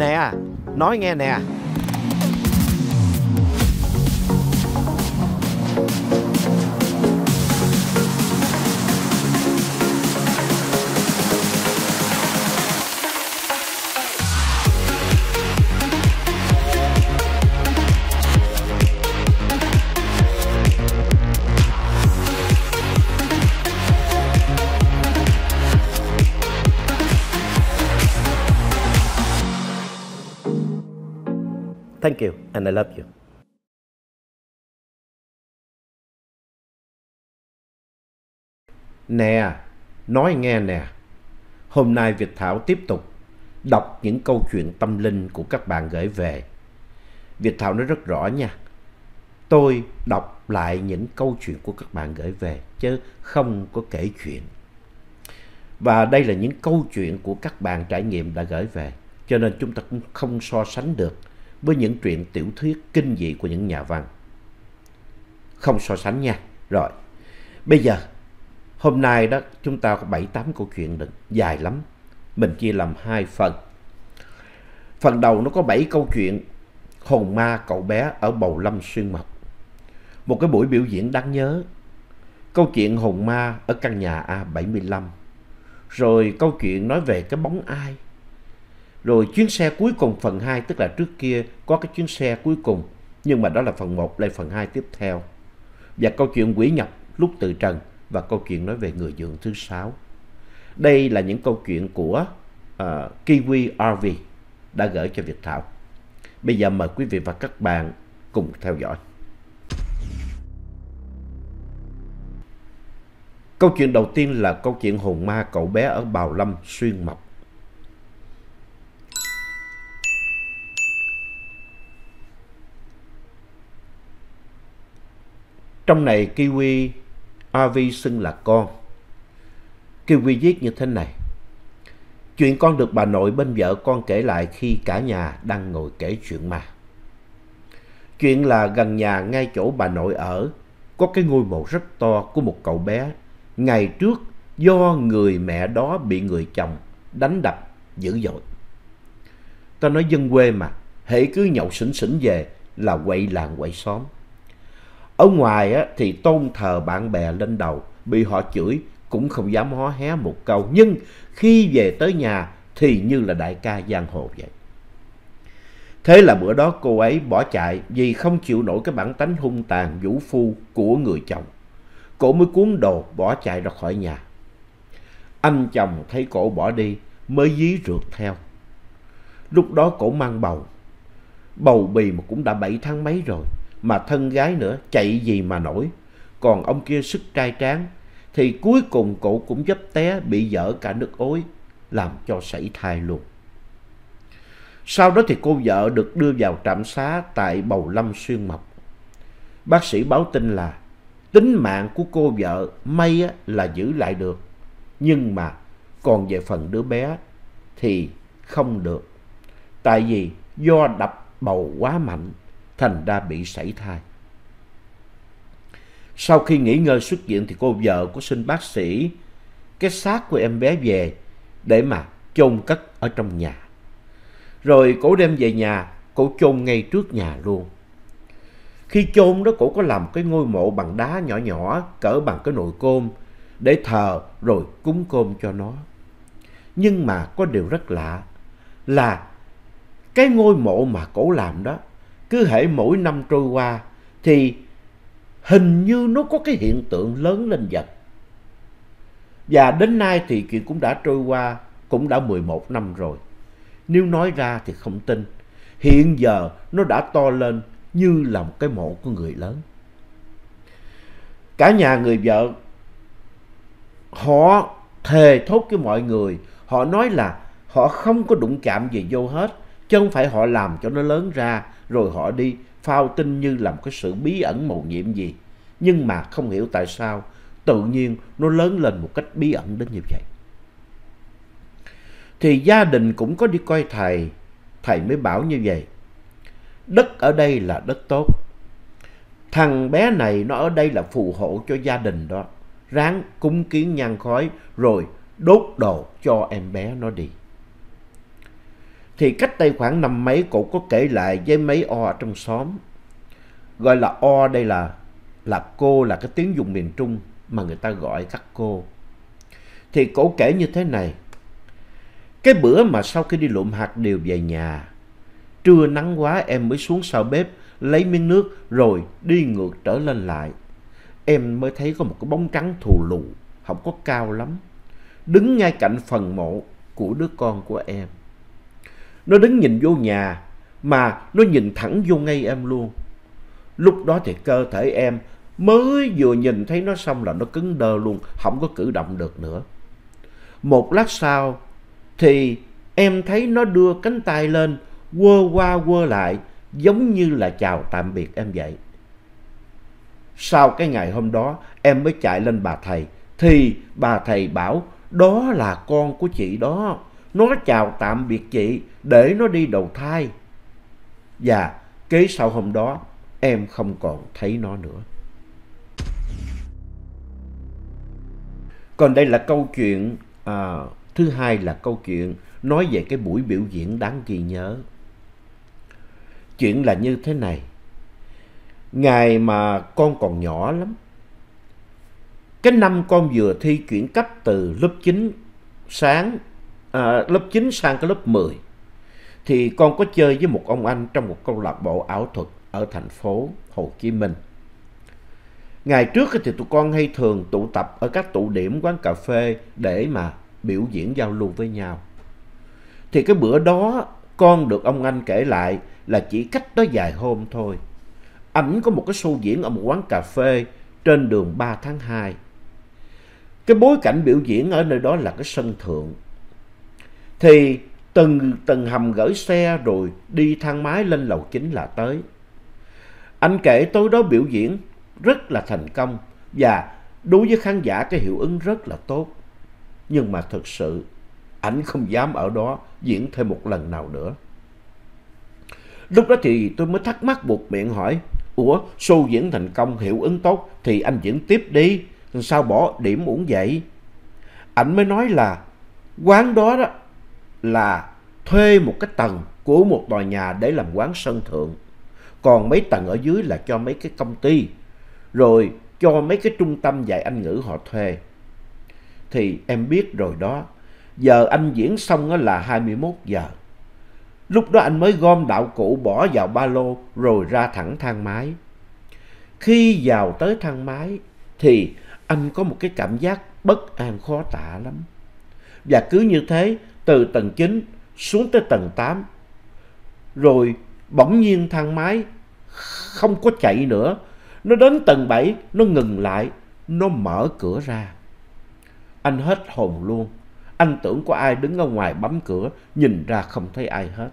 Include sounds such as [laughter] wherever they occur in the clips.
nè nói nghe nè Thank you and I love you. Nè, nói nghe nè. Hôm nay Việt Thảo tiếp tục đọc những câu chuyện tâm linh của các bạn gửi về. Việt Thảo nói rất rõ nha. Tôi đọc lại những câu chuyện của các bạn gửi về chứ không có kể chuyện. Và đây là những câu chuyện của các bạn trải nghiệm đã gửi về. Cho nên chúng ta cũng không so sánh được với những truyện tiểu thuyết kinh dị của những nhà văn. Không so sánh nha. Rồi, bây giờ, hôm nay đó chúng ta có 7-8 câu chuyện đựng, dài lắm. Mình chia làm hai phần. Phần đầu nó có 7 câu chuyện Hồn ma cậu bé ở bầu lâm xuyên mộc. Một cái buổi biểu diễn đáng nhớ. Câu chuyện hồn ma ở căn nhà A75. Rồi câu chuyện nói về cái bóng ai rồi chuyến xe cuối cùng phần 2, tức là trước kia có cái chuyến xe cuối cùng, nhưng mà đó là phần 1, lên phần 2 tiếp theo. Và câu chuyện quỷ nhập lúc từ trần và câu chuyện nói về người dưỡng thứ sáu. Đây là những câu chuyện của uh, Kiwi RV đã gửi cho Việt Thảo. Bây giờ mời quý vị và các bạn cùng theo dõi. Câu chuyện đầu tiên là câu chuyện hồn ma cậu bé ở Bào Lâm xuyên mộc. Trong này Kiwi RV xưng là con. Kiwi viết như thế này. Chuyện con được bà nội bên vợ con kể lại khi cả nhà đang ngồi kể chuyện mà Chuyện là gần nhà ngay chỗ bà nội ở, có cái ngôi mộ rất to của một cậu bé. Ngày trước, do người mẹ đó bị người chồng đánh đập dữ dội. Ta nói dân quê mà, hễ cứ nhậu xỉn xỉn về là quậy làng quậy xóm. Ở ngoài á, thì tôn thờ bạn bè lên đầu, bị họ chửi cũng không dám hó hé một câu. Nhưng khi về tới nhà thì như là đại ca giang hồ vậy. Thế là bữa đó cô ấy bỏ chạy vì không chịu nổi cái bản tánh hung tàn vũ phu của người chồng. cô mới cuốn đồ bỏ chạy ra khỏi nhà. Anh chồng thấy cổ bỏ đi mới dí rượt theo. Lúc đó cổ mang bầu. Bầu bì mà cũng đã 7 tháng mấy rồi mà thân gái nữa chạy gì mà nổi. Còn ông kia sức trai tráng thì cuối cùng cổ cũng dấp té bị dở cả nước ối làm cho sảy thai luôn. Sau đó thì cô vợ được đưa vào trạm xá tại Bầu Lâm Xuyên Mộc. Bác sĩ báo tin là tính mạng của cô vợ may là giữ lại được. Nhưng mà còn về phần đứa bé thì không được. Tại vì do đập bầu quá mạnh thành ra bị sảy thai. Sau khi nghỉ ngơi xuất viện thì cô vợ của sinh bác sĩ cái xác của em bé về để mà chôn cất ở trong nhà. Rồi cổ đem về nhà, cổ chôn ngay trước nhà luôn. Khi chôn đó cổ có làm cái ngôi mộ bằng đá nhỏ nhỏ cỡ bằng cái nồi cơm để thờ rồi cúng cơm cho nó. Nhưng mà có điều rất lạ là cái ngôi mộ mà cổ làm đó cứ hễ mỗi năm trôi qua thì hình như nó có cái hiện tượng lớn lên dần. Và đến nay thì chuyện cũng đã trôi qua cũng đã 11 năm rồi. Nếu nói ra thì không tin. Hiện giờ nó đã to lên như là một cái mộ của người lớn. Cả nhà người vợ họ thề thốt với mọi người. Họ nói là họ không có đụng chạm gì vô hết. Chứ không phải họ làm cho nó lớn ra rồi họ đi phao tin như là một cái sự bí ẩn mầu nhiệm gì. Nhưng mà không hiểu tại sao tự nhiên nó lớn lên một cách bí ẩn đến như vậy. Thì gia đình cũng có đi coi thầy, thầy mới bảo như vậy. Đất ở đây là đất tốt. Thằng bé này nó ở đây là phù hộ cho gia đình đó. Ráng cúng kiến nhang khói rồi đốt đồ cho em bé nó đi thì cách đây khoảng năm mấy cậu có kể lại với mấy o ở trong xóm. Gọi là o đây là là cô là cái tiếng dùng miền Trung mà người ta gọi các cô. Thì cậu kể như thế này. Cái bữa mà sau khi đi lụm hạt đều về nhà, trưa nắng quá em mới xuống sau bếp lấy miếng nước rồi đi ngược trở lên lại. Em mới thấy có một cái bóng trắng thù lù, không có cao lắm, đứng ngay cạnh phần mộ của đứa con của em. Nó đứng nhìn vô nhà, mà nó nhìn thẳng vô ngay em luôn. Lúc đó thì cơ thể em mới vừa nhìn thấy nó xong là nó cứng đơ luôn, không có cử động được nữa. Một lát sau thì em thấy nó đưa cánh tay lên, quơ qua quơ lại, giống như là chào tạm biệt em vậy. Sau cái ngày hôm đó, em mới chạy lên bà thầy, thì bà thầy bảo đó là con của chị đó. Nó chào tạm biệt chị để nó đi đầu thai. Và kế sau hôm đó em không còn thấy nó nữa. Còn đây là câu chuyện à, thứ hai là câu chuyện nói về cái buổi biểu diễn đáng ghi nhớ. Chuyện là như thế này. Ngày mà con còn nhỏ lắm. Cái năm con vừa thi chuyển cấp từ lớp chín sáng à, lớp 9 sang cái lớp 10 thì con có chơi với một ông anh trong một câu lạc bộ ảo thuật ở thành phố Hồ Chí Minh. Ngày trước thì tụi con hay thường tụ tập ở các tụ điểm quán cà phê để mà biểu diễn giao lưu với nhau. Thì cái bữa đó con được ông anh kể lại là chỉ cách đó vài hôm thôi. Ảnh có một cái show diễn ở một quán cà phê trên đường 3 tháng 2. Cái bối cảnh biểu diễn ở nơi đó là cái sân thượng thì từng tầng hầm gửi xe rồi đi thang máy lên lầu chính là tới. Anh kể tối đó biểu diễn rất là thành công và đối với khán giả cái hiệu ứng rất là tốt. Nhưng mà thực sự ảnh không dám ở đó diễn thêm một lần nào nữa. Lúc đó thì tôi mới thắc mắc buộc miệng hỏi, Ủa, show diễn thành công, hiệu ứng tốt thì anh diễn tiếp đi, sao bỏ điểm uổng vậy? Ảnh mới nói là quán đó đó là thuê một cái tầng của một tòa nhà để làm quán sân thượng. Còn mấy tầng ở dưới là cho mấy cái công ty, rồi cho mấy cái trung tâm dạy Anh ngữ họ thuê. Thì em biết rồi đó, giờ anh diễn xong là 21 giờ. Lúc đó anh mới gom đạo cụ bỏ vào ba lô rồi ra thẳng thang máy. Khi vào tới thang máy thì anh có một cái cảm giác bất an khó tả lắm. Và cứ như thế từ tầng 9 xuống tới tầng 8. Rồi bỗng nhiên thang máy không có chạy nữa. Nó đến tầng 7, nó ngừng lại, nó mở cửa ra. Anh hết hồn luôn. Anh tưởng có ai đứng ở ngoài bấm cửa, nhìn ra không thấy ai hết.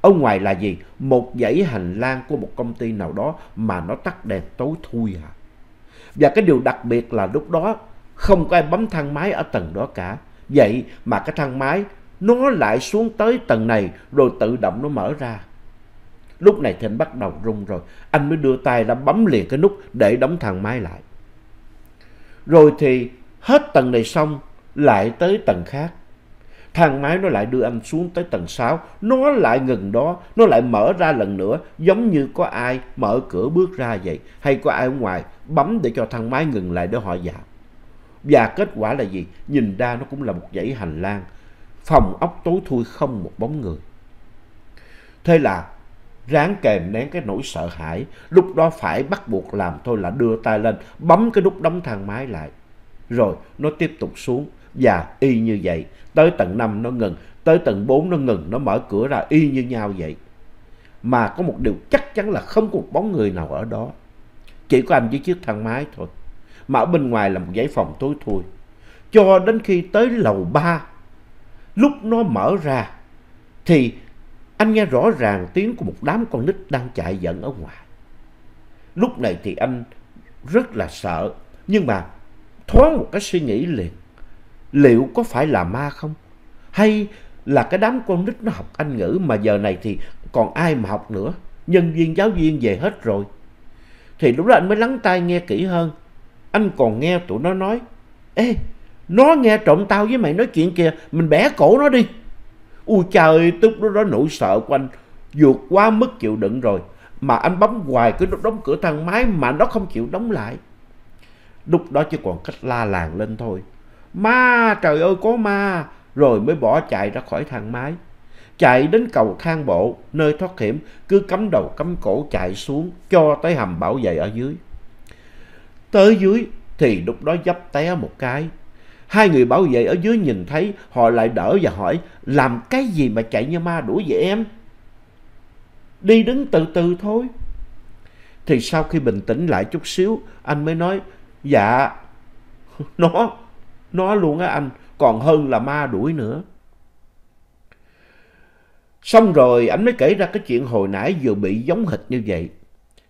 Ở ngoài là gì? Một dãy hành lang của một công ty nào đó mà nó tắt đèn tối thui à. Và cái điều đặc biệt là lúc đó không có ai bấm thang máy ở tầng đó cả. Vậy mà cái thang máy nó lại xuống tới tầng này rồi tự động nó mở ra. Lúc này thì anh bắt đầu run rồi. Anh mới đưa tay ra bấm liền cái nút để đóng thang máy lại. Rồi thì hết tầng này xong lại tới tầng khác. Thang máy nó lại đưa anh xuống tới tầng 6. Nó lại ngừng đó. Nó lại mở ra lần nữa. Giống như có ai mở cửa bước ra vậy. Hay có ai ở ngoài bấm để cho thang máy ngừng lại để họ dạo. Và kết quả là gì? Nhìn ra nó cũng là một dãy hành lang. Phòng ốc tối thui không một bóng người. Thế là ráng kèm nén cái nỗi sợ hãi. Lúc đó phải bắt buộc làm thôi là đưa tay lên, bấm cái nút đóng thang máy lại. Rồi nó tiếp tục xuống và y như vậy. Tới tầng 5 nó ngừng, tới tầng 4 nó ngừng, nó mở cửa ra y như nhau vậy. Mà có một điều chắc chắn là không có một bóng người nào ở đó. Chỉ có anh với chiếc thang máy thôi mà ở bên ngoài là một giấy phòng tối thui. Cho đến khi tới lầu 3, lúc nó mở ra, thì anh nghe rõ ràng tiếng của một đám con nít đang chạy giận ở ngoài. Lúc này thì anh rất là sợ, nhưng mà thoáng một cái suy nghĩ liền. Liệu có phải là ma không? Hay là cái đám con nít nó học Anh ngữ mà giờ này thì còn ai mà học nữa? Nhân viên giáo viên về hết rồi. Thì lúc đó anh mới lắng tai nghe kỹ hơn. Anh còn nghe tụi nó nói, Ê, nó nghe trộm tao với mày nói chuyện kìa, mình bẻ cổ nó đi. Ui trời, tức đó, đó nỗi sợ của anh vượt quá mức chịu đựng rồi. Mà anh bấm hoài cứ đóng cửa thang máy mà nó không chịu đóng lại. Lúc đó chỉ còn cách la làng lên thôi. Ma, trời ơi có ma. Rồi mới bỏ chạy ra khỏi thang máy. Chạy đến cầu thang bộ, nơi thoát hiểm, cứ cắm đầu cắm cổ chạy xuống cho tới hầm bảo vệ ở dưới. Tới dưới thì lúc đó dấp té một cái. Hai người bảo vệ ở dưới nhìn thấy họ lại đỡ và hỏi làm cái gì mà chạy như ma đuổi vậy em? Đi đứng từ từ thôi. Thì sau khi bình tĩnh lại chút xíu anh mới nói dạ [laughs] nó, nó luôn á anh còn hơn là ma đuổi nữa. Xong rồi anh mới kể ra cái chuyện hồi nãy vừa bị giống hịch như vậy.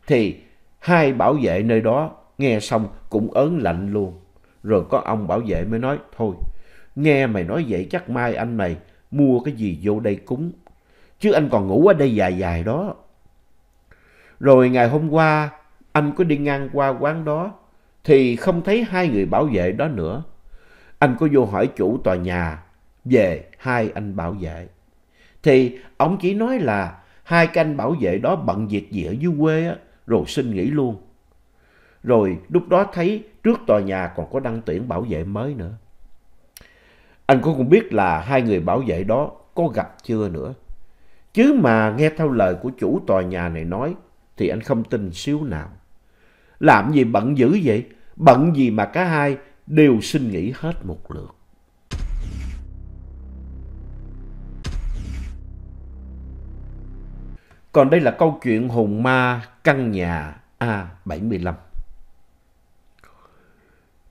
Thì hai bảo vệ nơi đó Nghe xong cũng ớn lạnh luôn. Rồi có ông bảo vệ mới nói, thôi, nghe mày nói vậy chắc mai anh mày mua cái gì vô đây cúng. Chứ anh còn ngủ ở đây dài dài đó. Rồi ngày hôm qua, anh có đi ngang qua quán đó, thì không thấy hai người bảo vệ đó nữa. Anh có vô hỏi chủ tòa nhà về hai anh bảo vệ. Thì ông chỉ nói là hai canh bảo vệ đó bận việc gì ở dưới quê á, rồi xin nghỉ luôn. Rồi lúc đó thấy trước tòa nhà còn có đăng tuyển bảo vệ mới nữa. Anh cũng không biết là hai người bảo vệ đó có gặp chưa nữa. Chứ mà nghe theo lời của chủ tòa nhà này nói thì anh không tin xíu nào. Làm gì bận dữ vậy? Bận gì mà cả hai đều xin nghỉ hết một lượt. Còn đây là câu chuyện hồn ma căn nhà A75.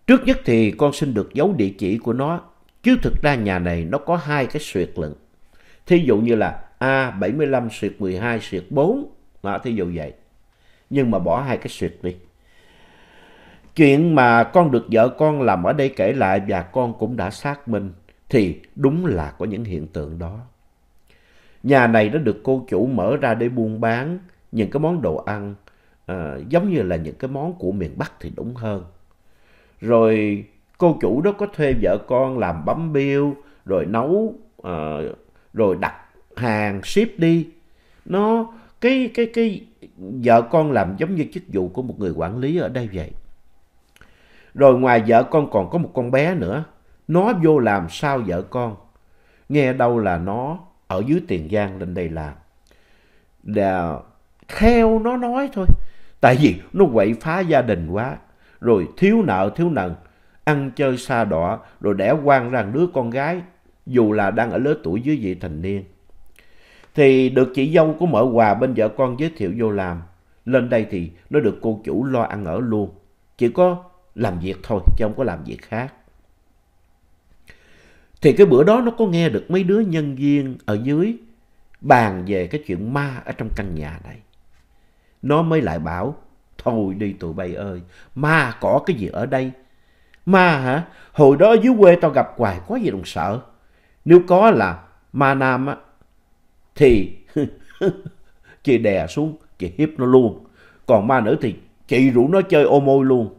Trước nhất thì con xin được giấu địa chỉ của nó, chứ thực ra nhà này nó có hai cái suyệt lận. Thí dụ như là A75 suyệt 12 suyệt 4, đó, thí dụ vậy. Nhưng mà bỏ hai cái suyệt đi. Chuyện mà con được vợ con làm ở đây kể lại và con cũng đã xác minh thì đúng là có những hiện tượng đó. Nhà này đã được cô chủ mở ra để buôn bán những cái món đồ ăn à, giống như là những cái món của miền Bắc thì đúng hơn rồi cô chủ đó có thuê vợ con làm bấm biêu, rồi nấu, uh, rồi đặt hàng ship đi. Nó cái cái cái vợ con làm giống như chức vụ của một người quản lý ở đây vậy. Rồi ngoài vợ con còn có một con bé nữa. Nó vô làm sao vợ con. Nghe đâu là nó ở dưới Tiền Giang lên đây làm. Là theo nó nói thôi. Tại vì nó quậy phá gia đình quá rồi thiếu nợ thiếu nần, ăn chơi xa đọa, rồi đẻ quan ra đứa con gái, dù là đang ở lứa tuổi dưới vị thành niên. Thì được chị dâu của mở quà bên vợ con giới thiệu vô làm. Lên đây thì nó được cô chủ lo ăn ở luôn. Chỉ có làm việc thôi, chứ không có làm việc khác. Thì cái bữa đó nó có nghe được mấy đứa nhân viên ở dưới bàn về cái chuyện ma ở trong căn nhà này. Nó mới lại bảo, Thôi đi tụi bay ơi, ma có cái gì ở đây? Ma hả? Hồi đó dưới quê tao gặp hoài có gì đồng sợ. Nếu có là ma nam á, thì [laughs] chị đè xuống, chị hiếp nó luôn. Còn ma nữ thì chị rủ nó chơi ô môi luôn.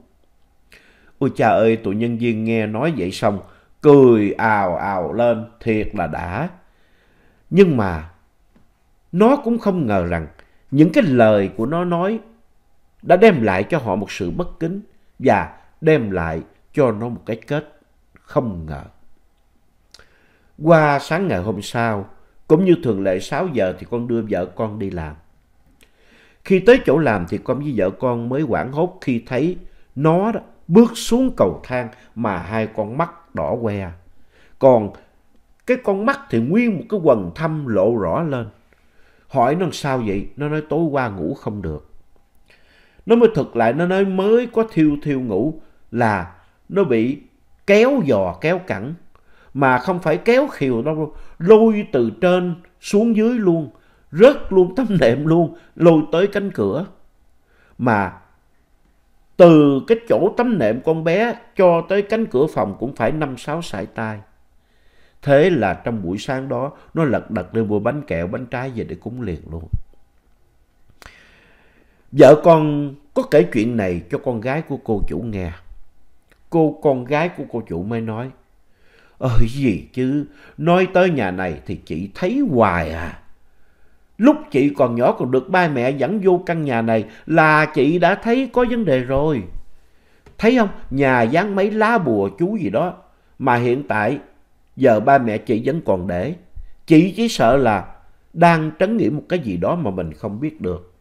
Ôi cha ơi, tụi nhân viên nghe nói vậy xong, cười ào ào lên, thiệt là đã. Nhưng mà, nó cũng không ngờ rằng những cái lời của nó nói đã đem lại cho họ một sự bất kính và đem lại cho nó một cái kết không ngờ. Qua sáng ngày hôm sau, cũng như thường lệ 6 giờ thì con đưa vợ con đi làm. Khi tới chỗ làm thì con với vợ con mới hoảng hốt khi thấy nó bước xuống cầu thang mà hai con mắt đỏ que. Còn cái con mắt thì nguyên một cái quần thâm lộ rõ lên. Hỏi nó sao vậy? Nó nói tối qua ngủ không được nó mới thực lại nó nói mới có thiêu thiêu ngủ là nó bị kéo dò kéo cẳng mà không phải kéo khiều đâu lôi từ trên xuống dưới luôn rớt luôn tấm nệm luôn lôi tới cánh cửa mà từ cái chỗ tấm nệm con bé cho tới cánh cửa phòng cũng phải năm sáu sải tay thế là trong buổi sáng đó nó lật đật lên mua bánh kẹo bánh trái về để cúng liền luôn Vợ con có kể chuyện này cho con gái của cô chủ nghe. Cô con gái của cô chủ mới nói, Ơi ờ, gì chứ, nói tới nhà này thì chị thấy hoài à. Lúc chị còn nhỏ còn được ba mẹ dẫn vô căn nhà này là chị đã thấy có vấn đề rồi. Thấy không, nhà dán mấy lá bùa chú gì đó, mà hiện tại giờ ba mẹ chị vẫn còn để. Chị chỉ sợ là đang trấn nghĩ một cái gì đó mà mình không biết được.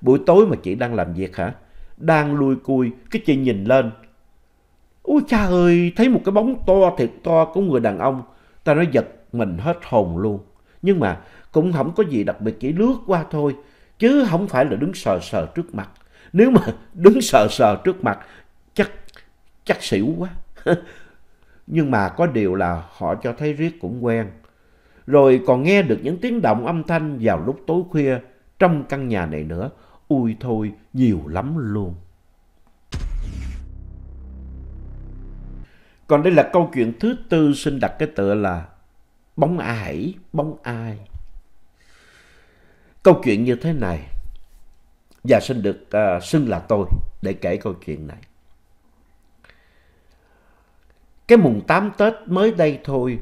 Buổi tối mà chị đang làm việc hả? Đang lui cui, cái chị nhìn lên. Ôi cha ơi, thấy một cái bóng to thiệt to của người đàn ông. Ta nói giật mình hết hồn luôn. Nhưng mà cũng không có gì đặc biệt, chỉ lướt qua thôi. Chứ không phải là đứng sờ sờ trước mặt. Nếu mà [laughs] đứng sờ sờ trước mặt, chắc, chắc xỉu quá. [laughs] Nhưng mà có điều là họ cho thấy riết cũng quen. Rồi còn nghe được những tiếng động âm thanh vào lúc tối khuya trong căn nhà này nữa ui thôi nhiều lắm luôn. Còn đây là câu chuyện thứ tư xin đặt cái tựa là Bóng ải, bóng ai. Câu chuyện như thế này, và xin được uh, xưng là tôi để kể câu chuyện này. Cái mùng 8 Tết mới đây thôi,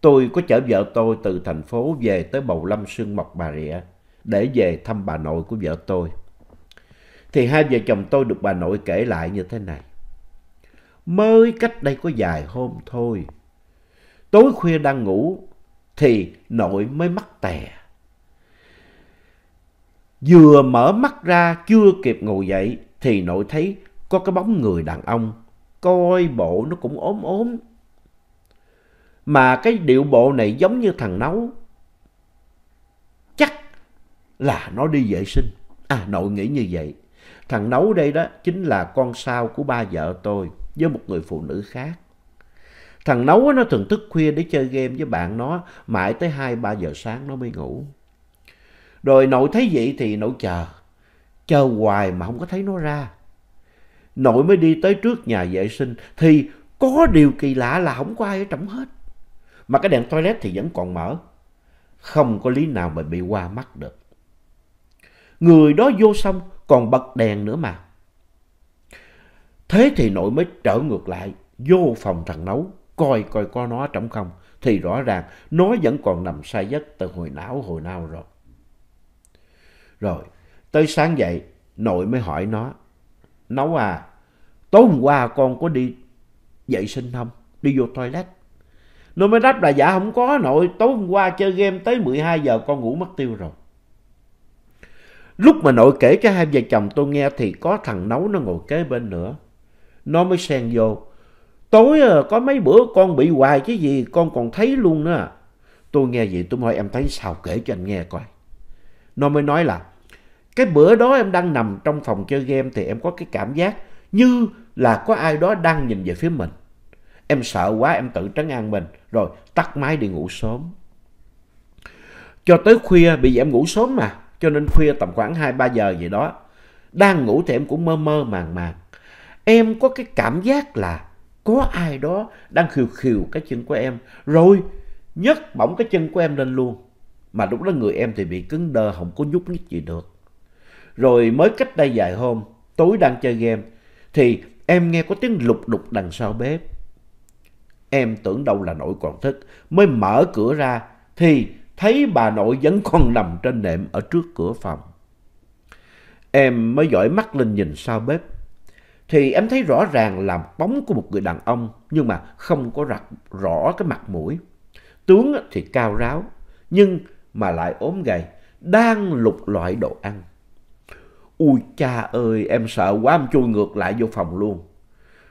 tôi có chở vợ tôi từ thành phố về tới Bầu Lâm Sương Mộc Bà Rịa để về thăm bà nội của vợ tôi. Thì hai vợ chồng tôi được bà nội kể lại như thế này. Mới cách đây có vài hôm thôi. Tối khuya đang ngủ thì nội mới mắc tè. Vừa mở mắt ra chưa kịp ngồi dậy thì nội thấy có cái bóng người đàn ông. Coi bộ nó cũng ốm ốm. Mà cái điệu bộ này giống như thằng nấu là nó đi vệ sinh. À, nội nghĩ như vậy. Thằng nấu đây đó chính là con sao của ba vợ tôi với một người phụ nữ khác. Thằng nấu nó thường thức khuya để chơi game với bạn nó mãi tới 2-3 giờ sáng nó mới ngủ. Rồi nội thấy vậy thì nội chờ. Chờ hoài mà không có thấy nó ra. Nội mới đi tới trước nhà vệ sinh thì có điều kỳ lạ là không có ai ở trong hết. Mà cái đèn toilet thì vẫn còn mở. Không có lý nào mà bị qua mắt được người đó vô xong còn bật đèn nữa mà. Thế thì nội mới trở ngược lại, vô phòng thằng nấu, coi coi có nó trống không. Thì rõ ràng nó vẫn còn nằm say giấc từ hồi não hồi nào rồi. Rồi, tới sáng dậy, nội mới hỏi nó. Nấu à, tối hôm qua con có đi vệ sinh không? Đi vô toilet. Nó mới đáp là dạ không có nội, tối hôm qua chơi game tới 12 giờ con ngủ mất tiêu rồi. Lúc mà nội kể cho hai vợ chồng tôi nghe thì có thằng nấu nó ngồi kế bên nữa. Nó mới xen vô. Tối ờ, có mấy bữa con bị hoài chứ gì, con còn thấy luôn nữa. Tôi nghe vậy tôi hỏi em thấy sao kể cho anh nghe coi. Nó mới nói là cái bữa đó em đang nằm trong phòng chơi game thì em có cái cảm giác như là có ai đó đang nhìn về phía mình. Em sợ quá em tự trấn an mình rồi tắt máy đi ngủ sớm. Cho tới khuya bị em ngủ sớm mà cho nên khuya tầm khoảng 2-3 giờ vậy đó. Đang ngủ thì em cũng mơ mơ màng màng. Em có cái cảm giác là có ai đó đang khều khều cái chân của em. Rồi nhấc bỏng cái chân của em lên luôn. Mà lúc đó người em thì bị cứng đơ, không có nhúc nhích gì được. Rồi mới cách đây vài hôm, tối đang chơi game, thì em nghe có tiếng lục đục đằng sau bếp. Em tưởng đâu là nỗi còn thức, mới mở cửa ra, thì thấy bà nội vẫn còn nằm trên nệm ở trước cửa phòng. Em mới dõi mắt lên nhìn sau bếp, thì em thấy rõ ràng là bóng của một người đàn ông nhưng mà không có rặt rõ cái mặt mũi. Tướng thì cao ráo, nhưng mà lại ốm gầy, đang lục loại đồ ăn. Ui cha ơi, em sợ quá em chui ngược lại vô phòng luôn.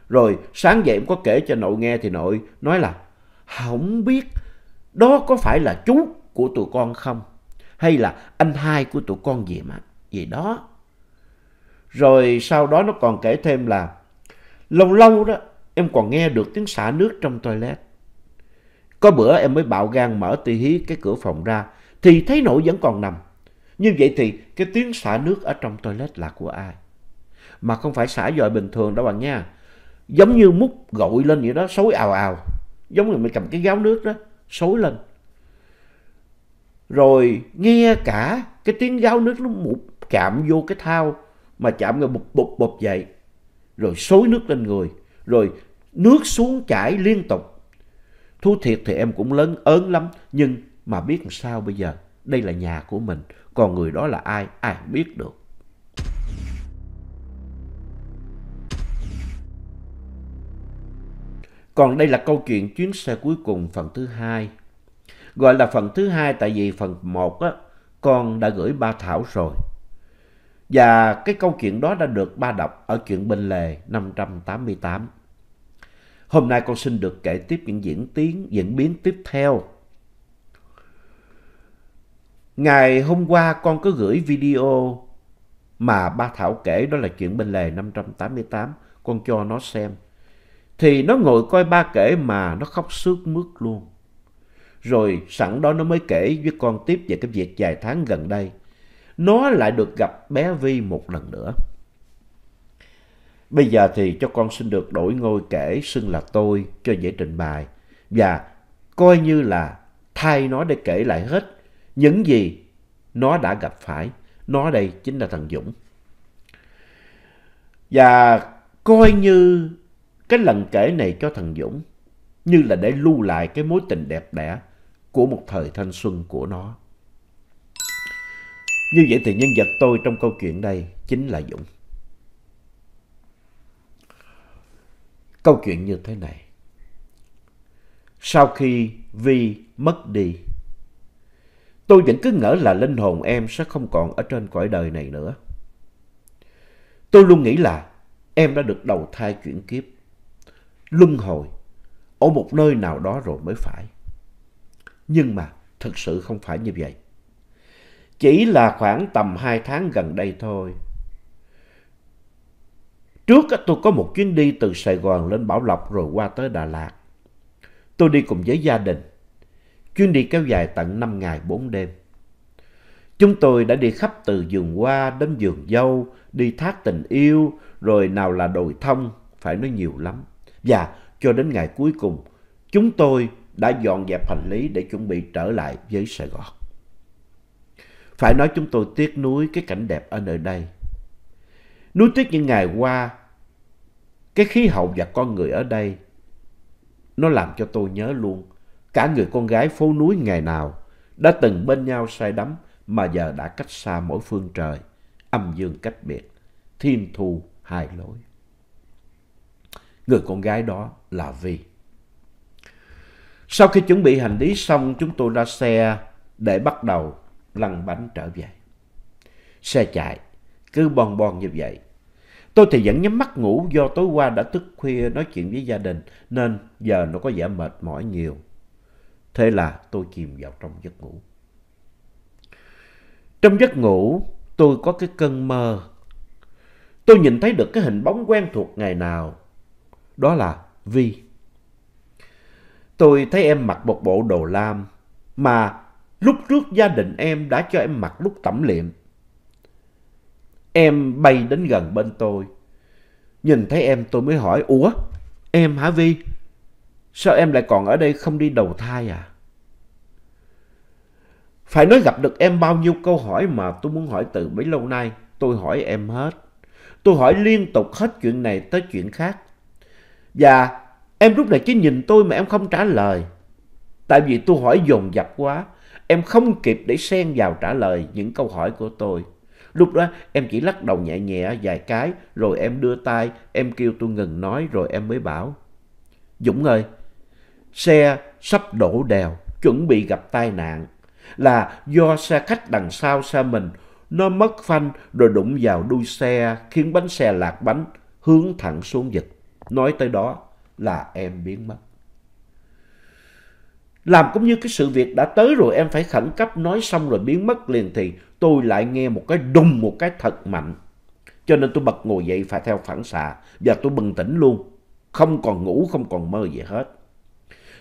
Rồi sáng dậy em có kể cho nội nghe thì nội nói là không biết đó có phải là chú của tụi con không? Hay là anh hai của tụi con gì mà? Gì đó. Rồi sau đó nó còn kể thêm là lâu lâu đó em còn nghe được tiếng xả nước trong toilet. Có bữa em mới bạo gan mở tì hí cái cửa phòng ra thì thấy nội vẫn còn nằm. Như vậy thì cái tiếng xả nước ở trong toilet là của ai? Mà không phải xả dòi bình thường đâu bạn nha. Giống như múc gội lên vậy đó, xối ào ào. Giống như mình cầm cái gáo nước đó, xối lên. Rồi nghe cả cái tiếng gáo nước nó mụt chạm vô cái thao mà chạm người bụp bụp bụp vậy. Rồi xối nước lên người. Rồi nước xuống chảy liên tục. Thú thiệt thì em cũng lớn ớn lắm. Nhưng mà biết làm sao bây giờ. Đây là nhà của mình. Còn người đó là ai, ai biết được. Còn đây là câu chuyện chuyến xe cuối cùng phần thứ hai gọi là phần thứ hai tại vì phần một á, con đã gửi ba Thảo rồi. Và cái câu chuyện đó đã được ba đọc ở chuyện Bên Lề năm trăm tám mươi tám Hôm nay con xin được kể tiếp những diễn tiến, diễn biến tiếp theo. Ngày hôm qua con có gửi video mà ba Thảo kể đó là chuyện Bên Lề năm trăm tám mươi tám con cho nó xem. Thì nó ngồi coi ba kể mà nó khóc sướt mướt luôn. Rồi sẵn đó nó mới kể với con tiếp về cái việc vài tháng gần đây. Nó lại được gặp bé Vi một lần nữa. Bây giờ thì cho con xin được đổi ngôi kể xưng là tôi cho dễ trình bày và coi như là thay nó để kể lại hết những gì nó đã gặp phải. Nó đây chính là thằng Dũng. Và coi như cái lần kể này cho thằng Dũng như là để lưu lại cái mối tình đẹp đẽ của một thời thanh xuân của nó. Như vậy thì nhân vật tôi trong câu chuyện đây chính là Dũng. Câu chuyện như thế này. Sau khi Vi mất đi, tôi vẫn cứ ngỡ là linh hồn em sẽ không còn ở trên cõi đời này nữa. Tôi luôn nghĩ là em đã được đầu thai chuyển kiếp, luân hồi, ở một nơi nào đó rồi mới phải. Nhưng mà thực sự không phải như vậy. Chỉ là khoảng tầm 2 tháng gần đây thôi. Trước tôi có một chuyến đi từ Sài Gòn lên Bảo Lộc rồi qua tới Đà Lạt. Tôi đi cùng với gia đình. Chuyến đi kéo dài tận 5 ngày 4 đêm. Chúng tôi đã đi khắp từ vườn hoa đến vườn dâu, đi thác tình yêu, rồi nào là đồi thông, phải nói nhiều lắm. Và cho đến ngày cuối cùng, chúng tôi đã dọn dẹp hành lý để chuẩn bị trở lại với Sài Gòn. Phải nói chúng tôi tiếc nuối cái cảnh đẹp ở nơi đây. Núi tiếc những ngày qua, cái khí hậu và con người ở đây, nó làm cho tôi nhớ luôn cả người con gái phố núi ngày nào đã từng bên nhau say đắm mà giờ đã cách xa mỗi phương trời, âm dương cách biệt, thiên thu hai lối. Người con gái đó là Vi. Sau khi chuẩn bị hành lý xong, chúng tôi ra xe để bắt đầu lăn bánh trở về. Xe chạy, cứ bon bon như vậy. Tôi thì vẫn nhắm mắt ngủ do tối qua đã thức khuya nói chuyện với gia đình nên giờ nó có vẻ mệt mỏi nhiều. Thế là tôi chìm vào trong giấc ngủ. Trong giấc ngủ, tôi có cái cơn mơ. Tôi nhìn thấy được cái hình bóng quen thuộc ngày nào. Đó là Vi. Tôi thấy em mặc một bộ đồ lam mà lúc trước gia đình em đã cho em mặc lúc tẩm liệm. Em bay đến gần bên tôi. Nhìn thấy em tôi mới hỏi, Ủa, em hả Vi? Sao em lại còn ở đây không đi đầu thai à? Phải nói gặp được em bao nhiêu câu hỏi mà tôi muốn hỏi từ mấy lâu nay, tôi hỏi em hết. Tôi hỏi liên tục hết chuyện này tới chuyện khác. Và Em lúc này chỉ nhìn tôi mà em không trả lời. Tại vì tôi hỏi dồn dập quá, em không kịp để xen vào trả lời những câu hỏi của tôi. Lúc đó em chỉ lắc đầu nhẹ nhẹ vài cái, rồi em đưa tay, em kêu tôi ngừng nói, rồi em mới bảo. Dũng ơi, xe sắp đổ đèo, chuẩn bị gặp tai nạn. Là do xe khách đằng sau xe mình, nó mất phanh rồi đụng vào đuôi xe, khiến bánh xe lạc bánh, hướng thẳng xuống vực. Nói tới đó, là em biến mất. Làm cũng như cái sự việc đã tới rồi em phải khẩn cấp nói xong rồi biến mất liền thì tôi lại nghe một cái đùng một cái thật mạnh. Cho nên tôi bật ngồi dậy phải theo phản xạ và tôi bừng tỉnh luôn. Không còn ngủ, không còn mơ gì hết.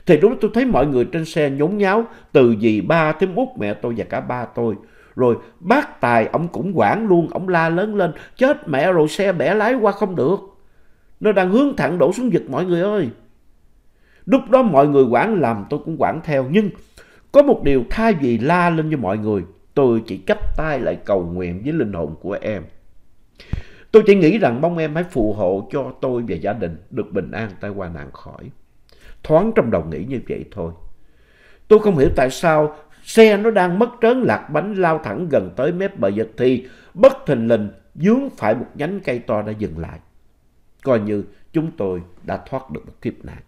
Thì đúng tôi thấy mọi người trên xe nhốn nháo từ dì ba, tới út mẹ tôi và cả ba tôi. Rồi bác Tài, ông cũng quảng luôn, ông la lớn lên, chết mẹ rồi xe bẻ lái qua không được. Nó đang hướng thẳng đổ xuống vực mọi người ơi. Lúc đó mọi người quản làm tôi cũng quản theo. Nhưng có một điều thay vì la lên cho mọi người. Tôi chỉ chắp tay lại cầu nguyện với linh hồn của em. Tôi chỉ nghĩ rằng mong em hãy phù hộ cho tôi và gia đình được bình an tai qua nạn khỏi. Thoáng trong đầu nghĩ như vậy thôi. Tôi không hiểu tại sao xe nó đang mất trớn lạc bánh lao thẳng gần tới mép bờ vực thì bất thình lình dướng phải một nhánh cây to đã dừng lại coi như chúng tôi đã thoát được một kiếp nạn.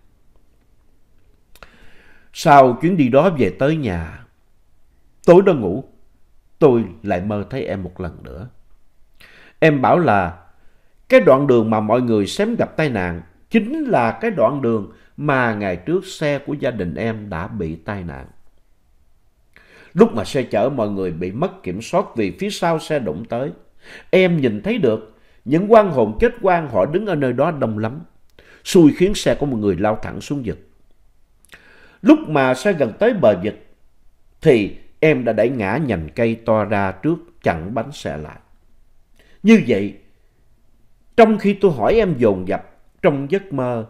Sau chuyến đi đó về tới nhà, tối đó ngủ, tôi lại mơ thấy em một lần nữa. Em bảo là cái đoạn đường mà mọi người xém gặp tai nạn chính là cái đoạn đường mà ngày trước xe của gia đình em đã bị tai nạn. Lúc mà xe chở mọi người bị mất kiểm soát vì phía sau xe đụng tới, em nhìn thấy được những quan hồn chết quan họ đứng ở nơi đó đông lắm. Xui khiến xe của một người lao thẳng xuống vực. Lúc mà xe gần tới bờ vực thì em đã đẩy ngã nhành cây to ra trước chặn bánh xe lại. Như vậy, trong khi tôi hỏi em dồn dập trong giấc mơ,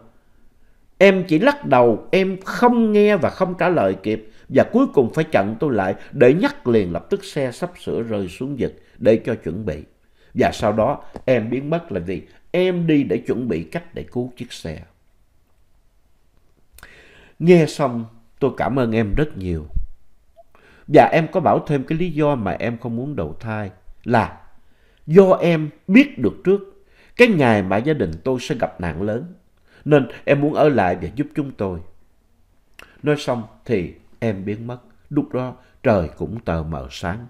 em chỉ lắc đầu, em không nghe và không trả lời kịp và cuối cùng phải chặn tôi lại để nhắc liền lập tức xe sắp sửa rơi xuống vực để cho chuẩn bị. Và sau đó em biến mất là gì? Em đi để chuẩn bị cách để cứu chiếc xe. Nghe xong tôi cảm ơn em rất nhiều. Và em có bảo thêm cái lý do mà em không muốn đầu thai là do em biết được trước cái ngày mà gia đình tôi sẽ gặp nạn lớn. Nên em muốn ở lại và giúp chúng tôi. Nói xong thì em biến mất. Lúc đó trời cũng tờ mờ sáng.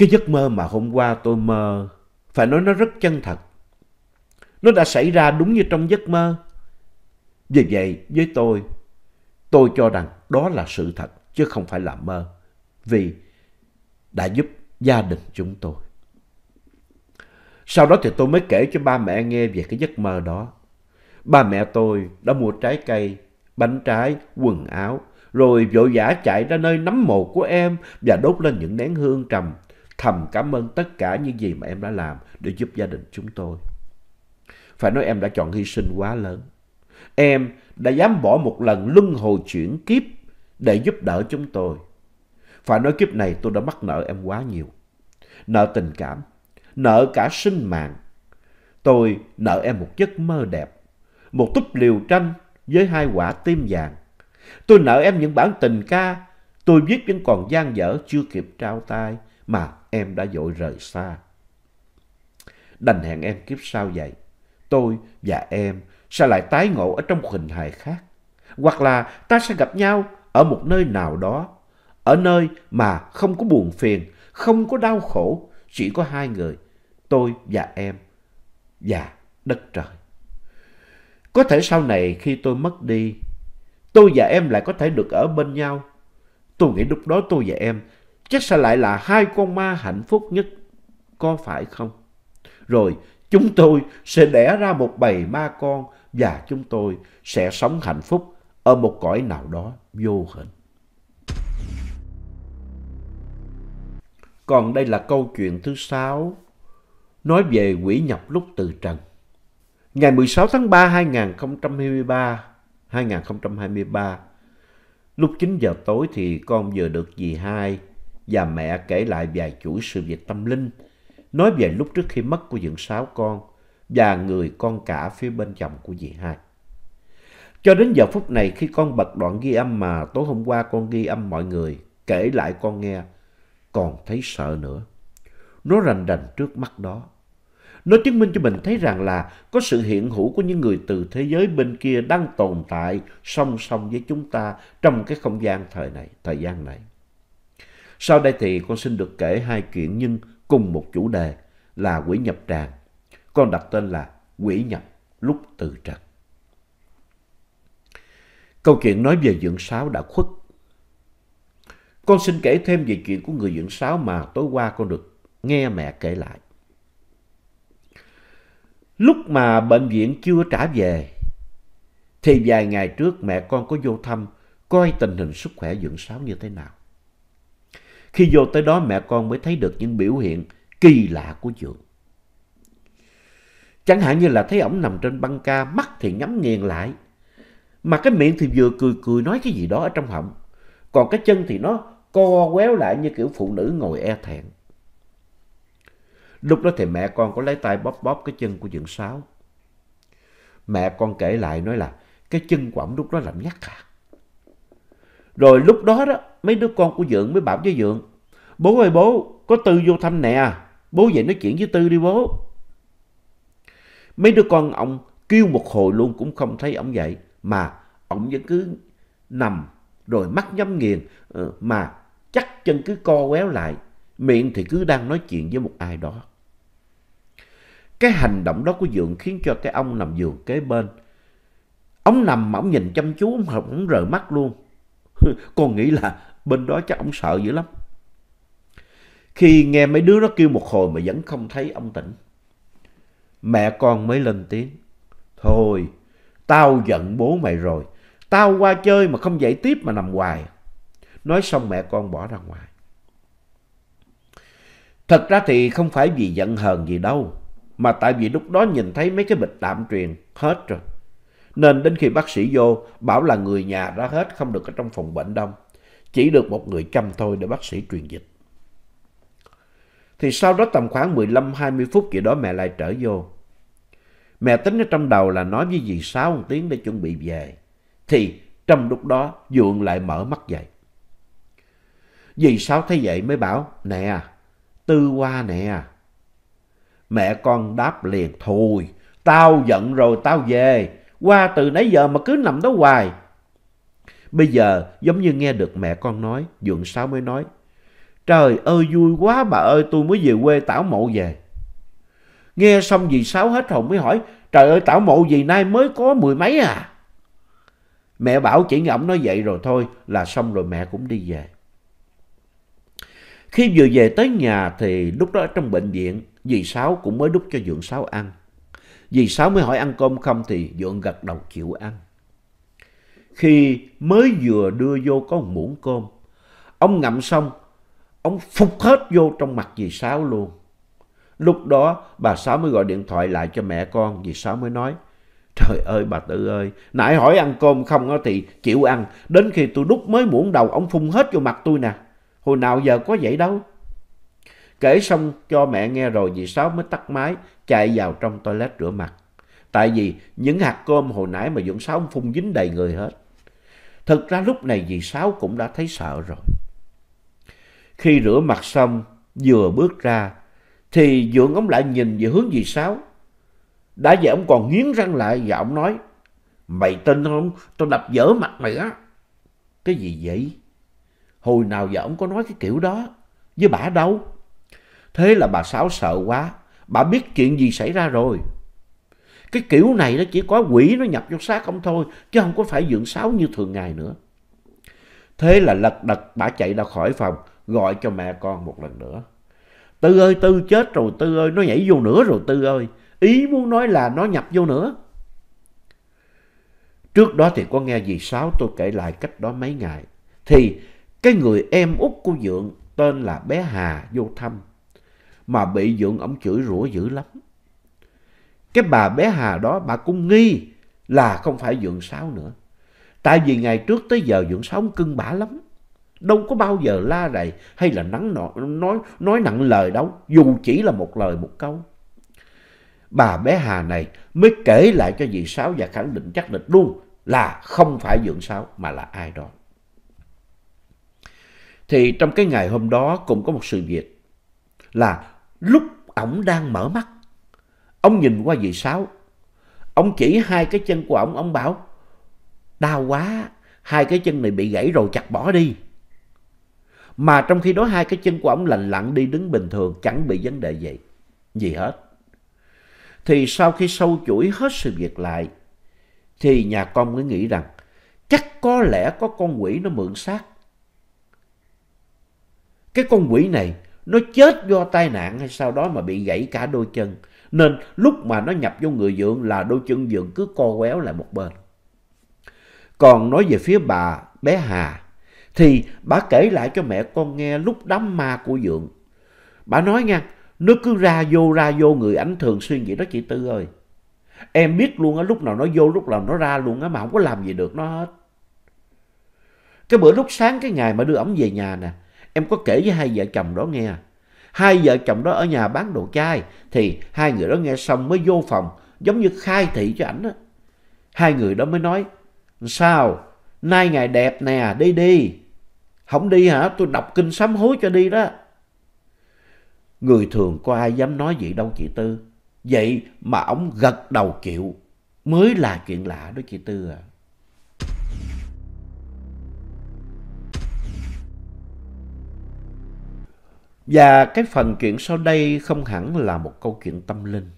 Cái giấc mơ mà hôm qua tôi mơ, phải nói nó rất chân thật. Nó đã xảy ra đúng như trong giấc mơ. Vì vậy, với tôi, tôi cho rằng đó là sự thật, chứ không phải là mơ. Vì đã giúp gia đình chúng tôi. Sau đó thì tôi mới kể cho ba mẹ nghe về cái giấc mơ đó. Ba mẹ tôi đã mua trái cây, bánh trái, quần áo, rồi vội vã chạy ra nơi nắm mồ của em và đốt lên những nén hương trầm thầm cảm ơn tất cả những gì mà em đã làm để giúp gia đình chúng tôi. Phải nói em đã chọn hy sinh quá lớn. Em đã dám bỏ một lần luân hồi chuyển kiếp để giúp đỡ chúng tôi. Phải nói kiếp này tôi đã mắc nợ em quá nhiều. Nợ tình cảm, nợ cả sinh mạng. Tôi nợ em một giấc mơ đẹp, một túp liều tranh với hai quả tim vàng. Tôi nợ em những bản tình ca tôi viết vẫn còn gian dở chưa kịp trao tay mà em đã dội rời xa. Đành hẹn em kiếp sau vậy, tôi và em sẽ lại tái ngộ ở trong hình hài khác. Hoặc là ta sẽ gặp nhau ở một nơi nào đó, ở nơi mà không có buồn phiền, không có đau khổ, chỉ có hai người, tôi và em, và đất trời. Có thể sau này khi tôi mất đi, tôi và em lại có thể được ở bên nhau. Tôi nghĩ lúc đó tôi và em chắc sẽ lại là hai con ma hạnh phúc nhất, có phải không? Rồi chúng tôi sẽ đẻ ra một bầy ma con và chúng tôi sẽ sống hạnh phúc ở một cõi nào đó vô hình. Còn đây là câu chuyện thứ sáu nói về quỷ nhập lúc từ trần. Ngày 16 tháng 3 2023, 2023, lúc 9 giờ tối thì con vừa được dì hai và mẹ kể lại vài chuỗi sự việc tâm linh, nói về lúc trước khi mất của những sáu con và người con cả phía bên chồng của dì hai. Cho đến giờ phút này khi con bật đoạn ghi âm mà tối hôm qua con ghi âm mọi người kể lại con nghe, còn thấy sợ nữa. Nó rành rành trước mắt đó. Nó chứng minh cho mình thấy rằng là có sự hiện hữu của những người từ thế giới bên kia đang tồn tại song song với chúng ta trong cái không gian thời này, thời gian này. Sau đây thì con xin được kể hai chuyện nhưng cùng một chủ đề là quỷ nhập tràng. Con đặt tên là Quỷ nhập lúc từ trần. Câu chuyện nói về dưỡng sáo đã khuất. Con xin kể thêm về chuyện của người dưỡng sáo mà tối qua con được nghe mẹ kể lại. Lúc mà bệnh viện chưa trả về, thì vài ngày trước mẹ con có vô thăm coi tình hình sức khỏe dưỡng sáo như thế nào. Khi vô tới đó mẹ con mới thấy được những biểu hiện kỳ lạ của Dượng. Chẳng hạn như là thấy ổng nằm trên băng ca, mắt thì nhắm nghiền lại. Mà cái miệng thì vừa cười cười nói cái gì đó ở trong họng. Còn cái chân thì nó co quéo lại như kiểu phụ nữ ngồi e thẹn. Lúc đó thì mẹ con có lấy tay bóp bóp cái chân của Dượng Sáu. Mẹ con kể lại nói là cái chân của ổng lúc đó làm nhắc hạt. Rồi lúc đó đó, mấy đứa con của Dượng mới bảo với Dượng, bố ơi bố, có Tư vô thăm nè, bố về nói chuyện với Tư đi bố. Mấy đứa con ông kêu một hồi luôn cũng không thấy ông dậy, mà ông vẫn cứ nằm rồi mắt nhắm nghiền ờ, mà chắc chân cứ co quéo lại, miệng thì cứ đang nói chuyện với một ai đó. Cái hành động đó của Dượng khiến cho cái ông nằm giường kế bên. Ông nằm mà ông nhìn chăm chú, ông không rời mắt luôn. [laughs] Con nghĩ là bên đó chắc ông sợ dữ lắm. Khi nghe mấy đứa nó kêu một hồi mà vẫn không thấy ông tỉnh. Mẹ con mới lên tiếng. Thôi, tao giận bố mày rồi. Tao qua chơi mà không dậy tiếp mà nằm hoài. Nói xong mẹ con bỏ ra ngoài. Thật ra thì không phải vì giận hờn gì đâu. Mà tại vì lúc đó nhìn thấy mấy cái bịch đạm truyền hết rồi. Nên đến khi bác sĩ vô, bảo là người nhà ra hết, không được ở trong phòng bệnh đông. Chỉ được một người chăm thôi để bác sĩ truyền dịch. Thì sau đó tầm khoảng 15-20 phút gì đó mẹ lại trở vô. Mẹ tính ở trong đầu là nói với dì Sáu một tiếng để chuẩn bị về. Thì trong lúc đó Dượng lại mở mắt dậy. Dì Sáu thấy vậy mới bảo, nè, tư qua nè. Mẹ con đáp liền, thôi, tao giận rồi tao về, qua từ nãy giờ mà cứ nằm đó hoài. Bây giờ giống như nghe được mẹ con nói, Dượng Sáu mới nói, Trời ơi vui quá bà ơi tôi mới về quê tảo mộ về. Nghe xong dì Sáu hết hồn mới hỏi, Trời ơi tảo mộ gì nay mới có mười mấy à? Mẹ bảo chỉ ngẫm nói vậy rồi thôi là xong rồi mẹ cũng đi về. Khi vừa về tới nhà thì lúc đó trong bệnh viện, dì Sáu cũng mới đút cho Dượng Sáu ăn. Vì Sáu mới hỏi ăn cơm không thì Dượng gật đầu chịu ăn. Khi mới vừa đưa vô có một muỗng cơm, ông ngậm xong, ông phục hết vô trong mặt dì Sáu luôn. Lúc đó bà Sáu mới gọi điện thoại lại cho mẹ con, dì Sáu mới nói, Trời ơi bà Tự ơi, nãy hỏi ăn cơm không thì chịu ăn, đến khi tôi đút mới muỗng đầu ông phun hết vô mặt tôi nè. Hồi nào giờ có vậy đâu. Kể xong cho mẹ nghe rồi dì Sáu mới tắt máy, chạy vào trong toilet rửa mặt. Tại vì những hạt cơm hồi nãy mà Dũng Sáu phun dính đầy người hết. Thực ra lúc này dì Sáu cũng đã thấy sợ rồi. Khi rửa mặt xong, vừa bước ra, thì Dượng ông lại nhìn về hướng dì Sáu. Đã vậy ông còn nghiến răng lại và ông nói, Mày tin không? Tôi đập vỡ mặt mày á. Cái gì vậy? Hồi nào giờ ông có nói cái kiểu đó với bà đâu? Thế là bà Sáu sợ quá, bà biết chuyện gì xảy ra rồi. Cái kiểu này nó chỉ có quỷ nó nhập vô xác không thôi, chứ không có phải dưỡng Sáu như thường ngày nữa. Thế là lật đật bà chạy ra khỏi phòng, gọi cho mẹ con một lần nữa. Tư ơi, Tư chết rồi Tư ơi, nó nhảy vô nữa rồi Tư ơi. Ý muốn nói là nó nhập vô nữa. Trước đó thì có nghe dì Sáu tôi kể lại cách đó mấy ngày. Thì cái người em út của Dượng tên là bé Hà vô thăm mà bị Dượng ổng chửi rủa dữ lắm. Cái bà bé Hà đó bà cũng nghi là không phải Dượng Sáu nữa. Tại vì ngày trước tới giờ Dượng Sáu cưng bả lắm. Đâu có bao giờ la rầy hay là nắng nọ, nói, nói nặng lời đâu, dù chỉ là một lời một câu. Bà bé Hà này mới kể lại cho dì Sáu và khẳng định chắc định luôn là không phải Dượng Sáu mà là ai đó. Thì trong cái ngày hôm đó cũng có một sự việc là Lúc ổng đang mở mắt, ông nhìn qua dì Sáu. Ông chỉ hai cái chân của ổng, ông bảo, đau quá, hai cái chân này bị gãy rồi chặt bỏ đi. Mà trong khi đó hai cái chân của ổng lành lặn đi đứng bình thường, chẳng bị vấn đề gì, gì hết. Thì sau khi sâu chuỗi hết sự việc lại, thì nhà con mới nghĩ rằng, chắc có lẽ có con quỷ nó mượn xác. Cái con quỷ này nó chết do tai nạn hay sau đó mà bị gãy cả đôi chân. Nên lúc mà nó nhập vô người dưỡng là đôi chân dưỡng cứ co quéo lại một bên. Còn nói về phía bà bé Hà, thì bà kể lại cho mẹ con nghe lúc đám ma của dưỡng Bà nói nha, nó cứ ra vô ra vô người ảnh thường xuyên vậy đó chị Tư ơi. Em biết luôn á, lúc nào nó vô, lúc nào nó ra luôn á, mà không có làm gì được nó hết. Cái bữa lúc sáng cái ngày mà đưa ổng về nhà nè, Em có kể với hai vợ chồng đó nghe. Hai vợ chồng đó ở nhà bán đồ chai. Thì hai người đó nghe xong mới vô phòng. Giống như khai thị cho ảnh đó. Hai người đó mới nói. Sao? Nay ngày đẹp nè. Đi đi. Không đi hả? Tôi đọc kinh sám hối cho đi đó. Người thường có ai dám nói vậy đâu chị Tư. Vậy mà ông gật đầu chịu mới là chuyện lạ đó chị Tư à. Và cái phần chuyện sau đây không hẳn là một câu chuyện tâm linh.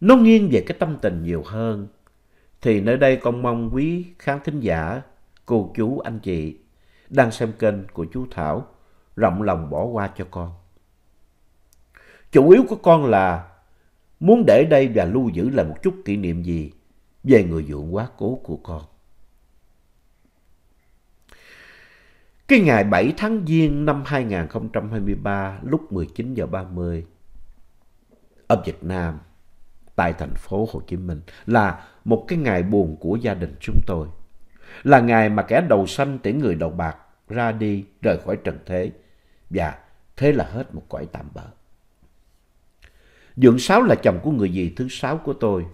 Nó nghiêng về cái tâm tình nhiều hơn, thì nơi đây con mong quý khán thính giả, cô chú, anh chị đang xem kênh của chú Thảo rộng lòng bỏ qua cho con. Chủ yếu của con là muốn để đây và lưu giữ lại một chút kỷ niệm gì về người dưỡng quá cố của con. Cái ngày 7 tháng Giêng năm 2023 lúc 19 giờ 30 ở Việt Nam tại thành phố Hồ Chí Minh là một cái ngày buồn của gia đình chúng tôi. Là ngày mà kẻ đầu xanh tiễn người đầu bạc ra đi rời khỏi trần thế và thế là hết một cõi tạm bợ. Dượng Sáu là chồng của người dì thứ sáu của tôi.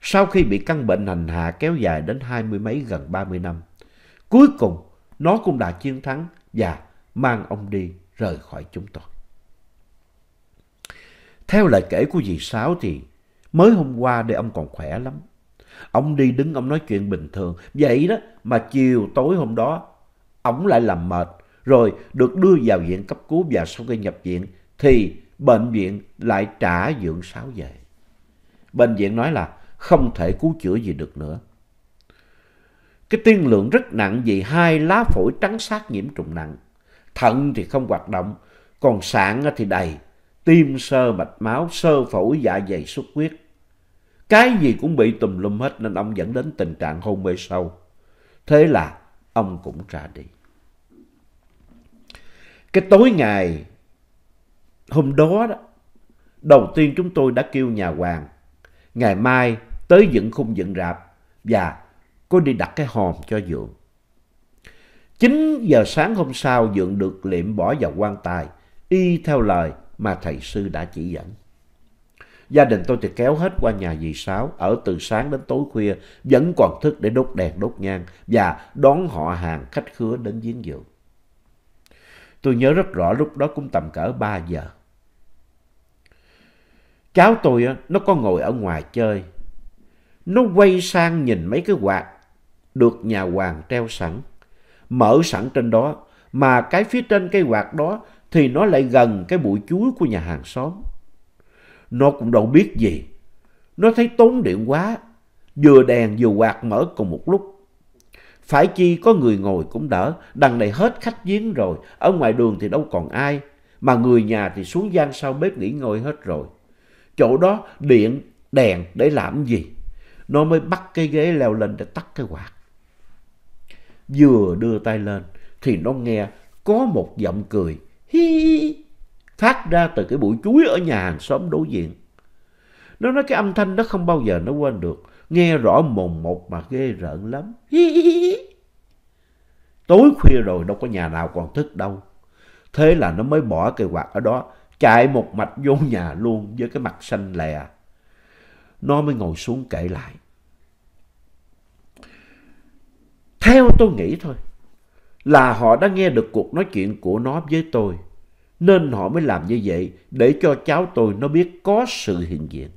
Sau khi bị căn bệnh hành hạ kéo dài đến hai mươi mấy gần ba mươi năm, cuối cùng nó cũng đã chiến thắng và mang ông đi rời khỏi chúng tôi. Theo lời kể của dì Sáu thì mới hôm qua đây ông còn khỏe lắm. Ông đi đứng ông nói chuyện bình thường. Vậy đó mà chiều tối hôm đó ông lại làm mệt rồi được đưa vào viện cấp cứu và sau khi nhập viện thì bệnh viện lại trả dưỡng Sáu về. Bệnh viện nói là không thể cứu chữa gì được nữa. Cái tiên lượng rất nặng vì hai lá phổi trắng xác nhiễm trùng nặng. Thận thì không hoạt động, còn sạn thì đầy, tim sơ mạch máu, sơ phổi dạ dày xuất huyết. Cái gì cũng bị tùm lum hết nên ông dẫn đến tình trạng hôn mê sâu. Thế là ông cũng ra đi. Cái tối ngày hôm đó, đó đầu tiên chúng tôi đã kêu nhà hoàng ngày mai tới dựng khung dựng rạp và cô đi đặt cái hòm cho Dượng. Chín giờ sáng hôm sau Dượng được liệm bỏ vào quan tài, y theo lời mà thầy sư đã chỉ dẫn. Gia đình tôi thì kéo hết qua nhà dì Sáu, ở từ sáng đến tối khuya, vẫn còn thức để đốt đèn đốt nhang và đón họ hàng khách khứa đến giếng Dượng. Tôi nhớ rất rõ lúc đó cũng tầm cỡ ba giờ. Cháu tôi nó có ngồi ở ngoài chơi. Nó quay sang nhìn mấy cái quạt được nhà hoàng treo sẵn, mở sẵn trên đó, mà cái phía trên cây quạt đó thì nó lại gần cái bụi chuối của nhà hàng xóm. Nó cũng đâu biết gì, nó thấy tốn điện quá, vừa đèn vừa quạt mở cùng một lúc. Phải chi có người ngồi cũng đỡ, đằng này hết khách giếng rồi, ở ngoài đường thì đâu còn ai, mà người nhà thì xuống gian sau bếp nghỉ ngơi hết rồi. Chỗ đó điện, đèn để làm gì? Nó mới bắt cái ghế leo lên để tắt cái quạt. Vừa đưa tay lên thì nó nghe có một giọng cười hi phát ra từ cái bụi chuối ở nhà hàng xóm đối diện. Nó nói cái âm thanh đó không bao giờ nó quên được. Nghe rõ mồm một mà ghê rợn lắm. hi. Tối khuya rồi đâu có nhà nào còn thức đâu. Thế là nó mới bỏ cây quạt ở đó, chạy một mạch vô nhà luôn với cái mặt xanh lè. Nó mới ngồi xuống kể lại. Theo tôi nghĩ thôi, là họ đã nghe được cuộc nói chuyện của nó với tôi, nên họ mới làm như vậy để cho cháu tôi nó biết có sự hiện diện.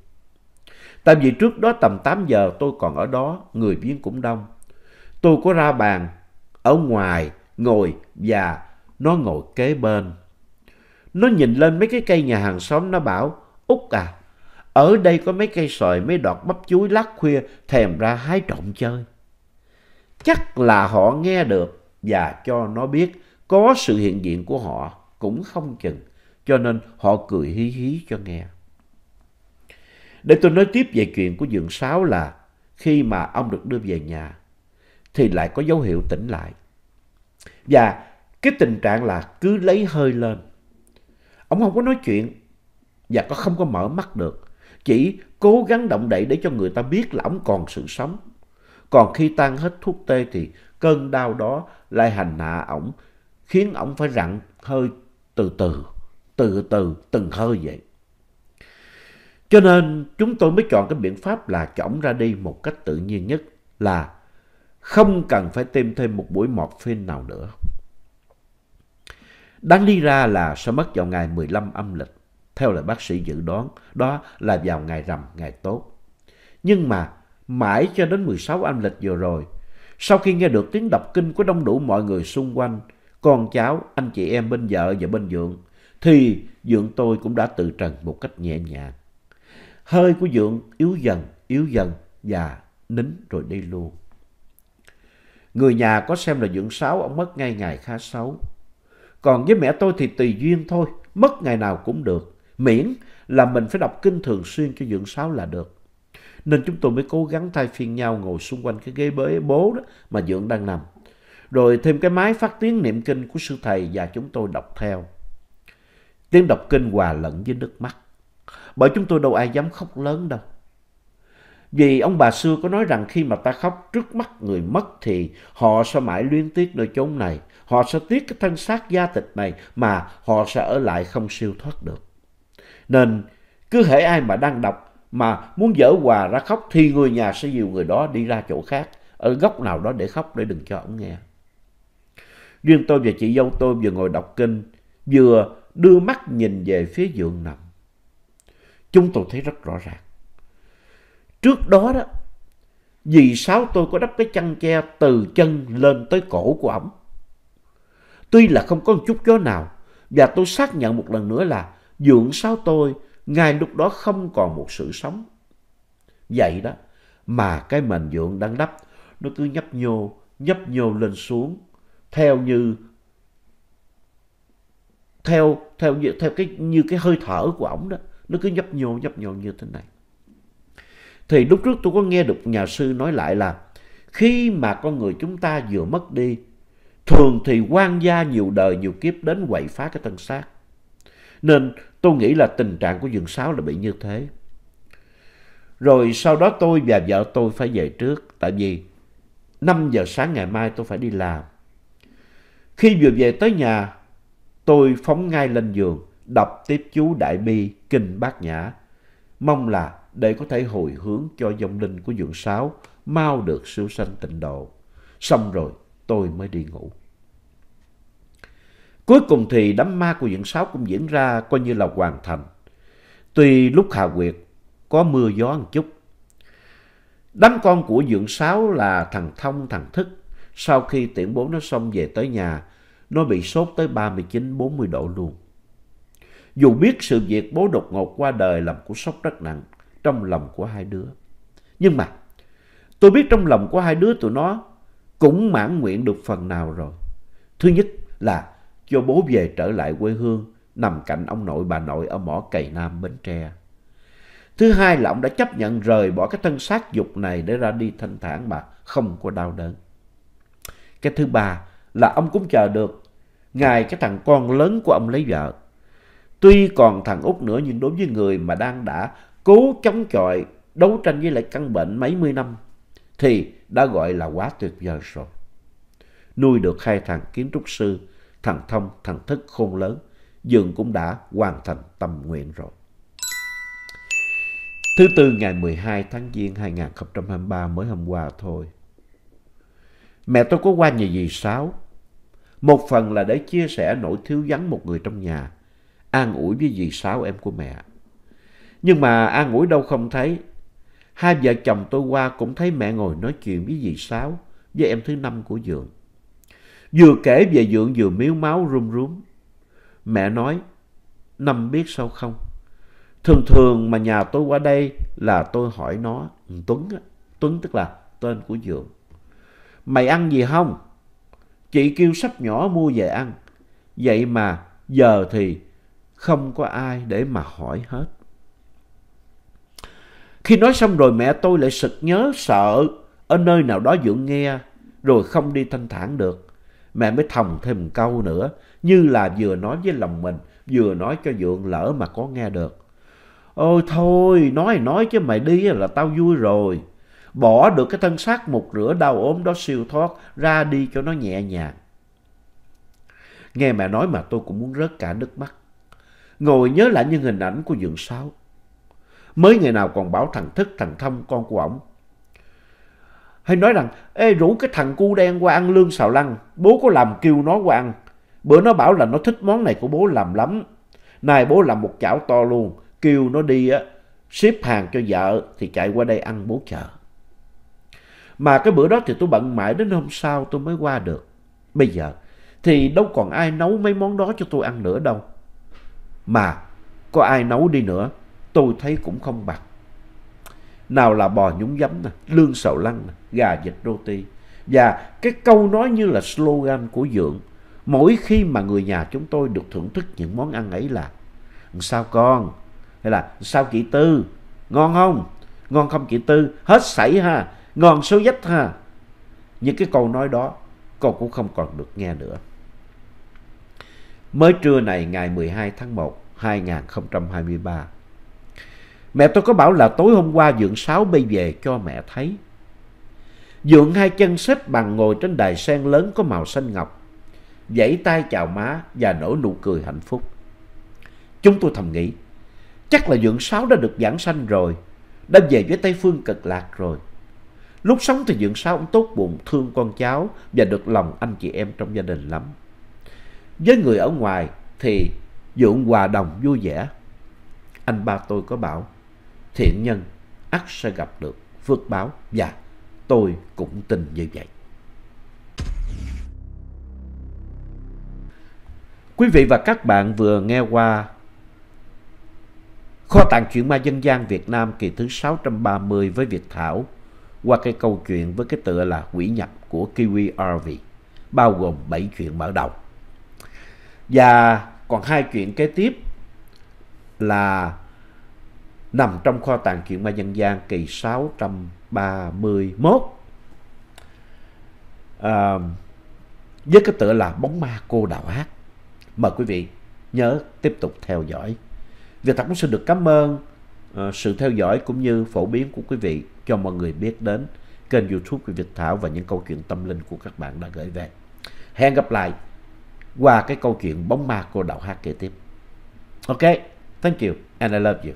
Tại vì trước đó tầm 8 giờ tôi còn ở đó, người viên cũng đông. Tôi có ra bàn, ở ngoài, ngồi và nó ngồi kế bên. Nó nhìn lên mấy cái cây nhà hàng xóm nó bảo, Út à, ở đây có mấy cây sòi, mấy đọt bắp chuối lát khuya, thèm ra hái trộm chơi chắc là họ nghe được và cho nó biết có sự hiện diện của họ cũng không chừng. Cho nên họ cười hí hí cho nghe. Để tôi nói tiếp về chuyện của dượng sáu là khi mà ông được đưa về nhà thì lại có dấu hiệu tỉnh lại. Và cái tình trạng là cứ lấy hơi lên. Ông không có nói chuyện và có không có mở mắt được. Chỉ cố gắng động đậy để cho người ta biết là ông còn sự sống. Còn khi tan hết thuốc tê thì cơn đau đó lại hành hạ ổng, khiến ổng phải rặn hơi từ từ, từ từ, từng hơi vậy. Cho nên chúng tôi mới chọn cái biện pháp là cho ổng ra đi một cách tự nhiên nhất là không cần phải tiêm thêm một buổi mọt morphine nào nữa. Đáng đi ra là sẽ mất vào ngày 15 âm lịch, theo lời bác sĩ dự đoán, đó là vào ngày rằm, ngày tốt. Nhưng mà mãi cho đến 16 âm lịch vừa rồi. Sau khi nghe được tiếng đọc kinh của đông đủ mọi người xung quanh, con cháu, anh chị em bên vợ và bên dượng, thì dượng tôi cũng đã tự trần một cách nhẹ nhàng. Hơi của dượng yếu dần, yếu dần và nín rồi đi luôn. Người nhà có xem là dưỡng sáu, ông mất ngay ngày khá xấu. Còn với mẹ tôi thì tùy duyên thôi, mất ngày nào cũng được. Miễn là mình phải đọc kinh thường xuyên cho dưỡng sáu là được. Nên chúng tôi mới cố gắng thay phiên nhau ngồi xung quanh cái ghế bế bố đó mà dưỡng đang nằm. Rồi thêm cái máy phát tiếng niệm kinh của sư thầy và chúng tôi đọc theo. Tiếng đọc kinh hòa lẫn với nước mắt. Bởi chúng tôi đâu ai dám khóc lớn đâu. Vì ông bà xưa có nói rằng khi mà ta khóc trước mắt người mất thì họ sẽ mãi luyến tiếc nơi chốn này. Họ sẽ tiếc cái thân xác gia tịch này mà họ sẽ ở lại không siêu thoát được. Nên cứ hễ ai mà đang đọc mà muốn dở hòa ra khóc thì người nhà sẽ dìu người đó đi ra chỗ khác, ở góc nào đó để khóc để đừng cho ông nghe. Riêng tôi và chị dâu tôi vừa ngồi đọc kinh, vừa đưa mắt nhìn về phía giường nằm. Chúng tôi thấy rất rõ ràng. Trước đó đó, vì sáu tôi có đắp cái chăn che từ chân lên tới cổ của ổng. Tuy là không có một chút gió nào, và tôi xác nhận một lần nữa là dưỡng sáu tôi ngay lúc đó không còn một sự sống. Vậy đó mà cái mền dượng đang đắp nó cứ nhấp nhô, nhấp nhô lên xuống theo như theo theo như, theo cái như cái hơi thở của ổng đó, nó cứ nhấp nhô nhấp nhô như thế này. Thì lúc trước tôi có nghe được nhà sư nói lại là khi mà con người chúng ta vừa mất đi, thường thì quan gia nhiều đời nhiều kiếp đến quậy phá cái thân xác. Nên tôi nghĩ là tình trạng của Dương Sáu là bị như thế. Rồi sau đó tôi và vợ tôi phải về trước, tại vì 5 giờ sáng ngày mai tôi phải đi làm. Khi vừa về tới nhà, tôi phóng ngay lên giường, đọc tiếp chú Đại Bi, Kinh Bát Nhã, mong là để có thể hồi hướng cho dòng linh của dưỡng sáu mau được siêu sanh tịnh độ. Xong rồi tôi mới đi ngủ. Cuối cùng thì đám ma của viện sáu cũng diễn ra coi như là hoàn thành. Tuy lúc hạ quyệt có mưa gió một chút. Đám con của dưỡng sáu là thằng Thông, thằng Thức. Sau khi tiễn bố nó xong về tới nhà, nó bị sốt tới 39-40 độ luôn. Dù biết sự việc bố đột ngột qua đời làm cú sốc rất nặng trong lòng của hai đứa. Nhưng mà tôi biết trong lòng của hai đứa tụi nó cũng mãn nguyện được phần nào rồi. Thứ nhất là cho bố về trở lại quê hương nằm cạnh ông nội bà nội ở mỏ cầy nam Bến Tre. Thứ hai là ông đã chấp nhận rời bỏ cái thân xác dục này để ra đi thanh thản mà không có đau đớn. Cái thứ ba là ông cũng chờ được ngài cái thằng con lớn của ông lấy vợ. Tuy còn thằng út nữa nhưng đối với người mà đang đã cố chống chọi đấu tranh với lại căn bệnh mấy mươi năm thì đã gọi là quá tuyệt vời rồi. Nuôi được hai thằng kiến trúc sư thằng Thông, thằng Thức khôn lớn, dường cũng đã hoàn thành tâm nguyện rồi. Thứ tư ngày 12 tháng Giêng 2023 mới hôm qua thôi. Mẹ tôi có qua nhà dì Sáu. Một phần là để chia sẻ nỗi thiếu vắng một người trong nhà, an ủi với dì Sáu em của mẹ. Nhưng mà an ủi đâu không thấy. Hai vợ chồng tôi qua cũng thấy mẹ ngồi nói chuyện với dì Sáu, với em thứ năm của giường. Vừa kể về dưỡng vừa miếu máu run rúm. Mẹ nói, Năm biết sao không? Thường thường mà nhà tôi qua đây là tôi hỏi nó, Tuấn Tuấn tức là tên của Dượng. Mày ăn gì không? Chị kêu sắp nhỏ mua về ăn. Vậy mà giờ thì không có ai để mà hỏi hết. Khi nói xong rồi mẹ tôi lại sực nhớ sợ ở nơi nào đó dưỡng nghe rồi không đi thanh thản được mẹ mới thòng thêm một câu nữa, như là vừa nói với lòng mình, vừa nói cho Dượng lỡ mà có nghe được. Ôi thôi, nói nói chứ mày đi là tao vui rồi. Bỏ được cái thân xác một rửa đau ốm đó siêu thoát, ra đi cho nó nhẹ nhàng. Nghe mẹ nói mà tôi cũng muốn rớt cả nước mắt. Ngồi nhớ lại những hình ảnh của Dượng Sáu. Mới ngày nào còn bảo thằng Thức, thằng Thông, con của ổng, hay nói rằng Ê rủ cái thằng cu đen qua ăn lương xào lăng Bố có làm kêu nó qua ăn Bữa nó bảo là nó thích món này của bố làm lắm Này bố làm một chảo to luôn Kêu nó đi á Ship hàng cho vợ Thì chạy qua đây ăn bố chợ Mà cái bữa đó thì tôi bận mãi đến hôm sau tôi mới qua được Bây giờ thì đâu còn ai nấu mấy món đó cho tôi ăn nữa đâu Mà có ai nấu đi nữa Tôi thấy cũng không bằng Nào là bò nhúng giấm nè Lương sầu lăng nè gà vịt roti. Và cái câu nói như là slogan của Dượng, mỗi khi mà người nhà chúng tôi được thưởng thức những món ăn ấy là Sao con? Hay là sao chị Tư? Ngon không? Ngon không chị Tư? Hết sảy ha? Ngon số dách ha? Những cái câu nói đó con cũng không còn được nghe nữa. Mới trưa này ngày 12 tháng 1, 2023. Mẹ tôi có bảo là tối hôm qua Dượng Sáu bay về cho mẹ thấy. Dượng hai chân xếp bằng ngồi trên đài sen lớn có màu xanh ngọc. Dãy tay chào má và nở nụ cười hạnh phúc. Chúng tôi thầm nghĩ, chắc là Dượng Sáu đã được giảng sanh rồi, đã về với Tây Phương cực lạc rồi. Lúc sống thì Dượng Sáu cũng tốt bụng, thương con cháu và được lòng anh chị em trong gia đình lắm. Với người ở ngoài thì Dượng hòa đồng vui vẻ. Anh ba tôi có bảo, thiện nhân ắt sẽ gặp được phước báo và dạ. Tôi cũng tin như vậy. Quý vị và các bạn vừa nghe qua Kho tàng truyện ma dân gian Việt Nam kỳ thứ 630 với Việt Thảo qua cái câu chuyện với cái tựa là Quỷ nhập của Kiwi RV bao gồm 7 chuyện mở đầu. Và còn hai chuyện kế tiếp là nằm trong kho tàng chuyện ma dân gian kỳ 631. À, với cái tựa là Bóng ma cô đào hát. Mời quý vị nhớ tiếp tục theo dõi. Việt Thật cũng xin được cảm ơn uh, sự theo dõi cũng như phổ biến của quý vị cho mọi người biết đến kênh youtube của Việt Thảo và những câu chuyện tâm linh của các bạn đã gửi về. Hẹn gặp lại qua cái câu chuyện Bóng ma cô đào hát kế tiếp. Ok, thank you and I love you.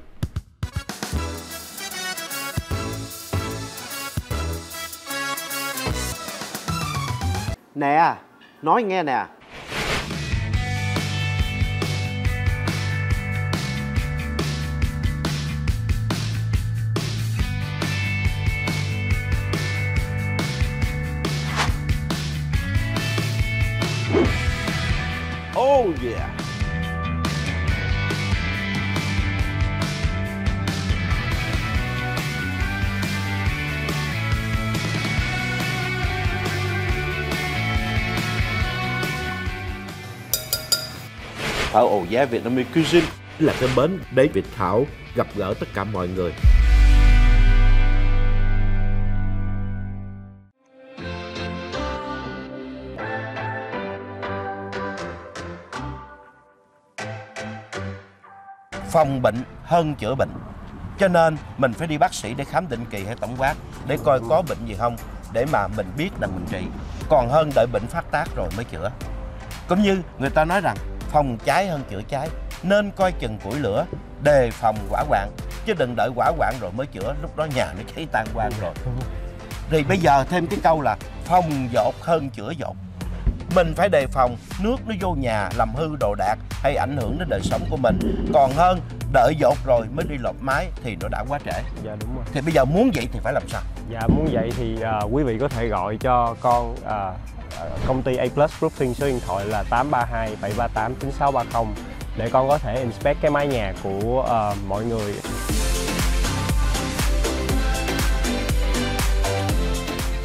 Nè, nói nghe nè Oh yeah khảo ổ giá Việt Nam Cuisine là cái bến để Việt Thảo gặp gỡ tất cả mọi người. Phòng bệnh hơn chữa bệnh. Cho nên mình phải đi bác sĩ để khám định kỳ hay tổng quát để coi có bệnh gì không để mà mình biết là mình trị. Còn hơn đợi bệnh phát tác rồi mới chữa. Cũng như người ta nói rằng phòng cháy hơn chữa cháy nên coi chừng củi lửa đề phòng hỏa hoạn chứ đừng đợi hỏa hoạn rồi mới chữa lúc đó nhà nó cháy tan quang rồi thì bây giờ thêm cái câu là phòng dột hơn chữa dột mình phải đề phòng nước nó vô nhà làm hư đồ đạc hay ảnh hưởng đến đời sống của mình còn hơn đợi dột rồi mới đi lột máy thì nó đã quá trễ dạ đúng rồi thì bây giờ muốn vậy thì phải làm sao dạ muốn vậy thì uh, quý vị có thể gọi cho con uh, công ty A Plus Roofing số điện thoại là 832 738 9630 để con có thể inspect cái mái nhà của uh, mọi người.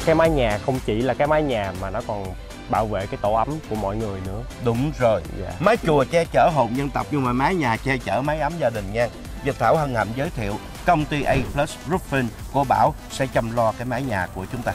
Cái mái nhà không chỉ là cái mái nhà mà nó còn bảo vệ cái tổ ấm của mọi người nữa. Đúng rồi. Dạ. Mái chùa che chở hồn dân tộc nhưng mà mái nhà che chở mái ấm gia đình nha. Dịch Thảo Hân Hạnh giới thiệu công ty A Plus Roofing của Bảo sẽ chăm lo cái mái nhà của chúng ta.